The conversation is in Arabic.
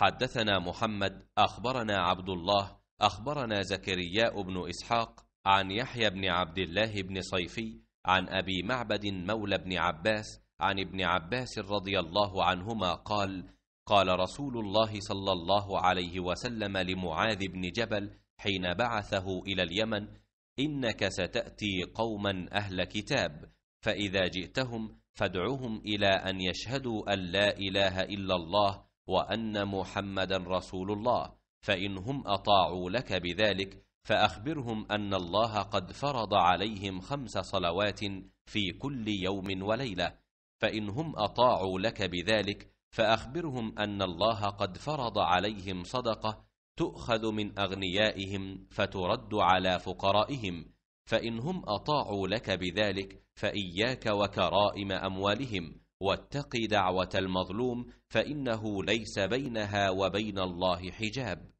حدثنا محمد أخبرنا عبد الله أخبرنا زكرياء بن إسحاق عن يحيى بن عبد الله بن صيفي عن أبي معبد مولى بن عباس عن ابن عباس رضي الله عنهما قال قال رسول الله صلى الله عليه وسلم لمعاذ بن جبل حين بعثه إلى اليمن إنك ستأتي قوما أهل كتاب فإذا جئتهم فادعهم إلى أن يشهدوا أن لا إله إلا الله وأن محمدا رسول الله فإن هم أطاعوا لك بذلك فأخبرهم أن الله قد فرض عليهم خمس صلوات في كل يوم وليلة فإن هم أطاعوا لك بذلك فأخبرهم أن الله قد فرض عليهم صدقة تؤخذ من أغنيائهم فترد على فقرائهم فإن هم أطاعوا لك بذلك فإياك وكرائم أموالهم واتق دعوة المظلوم فإنه ليس بينها وبين الله حجاب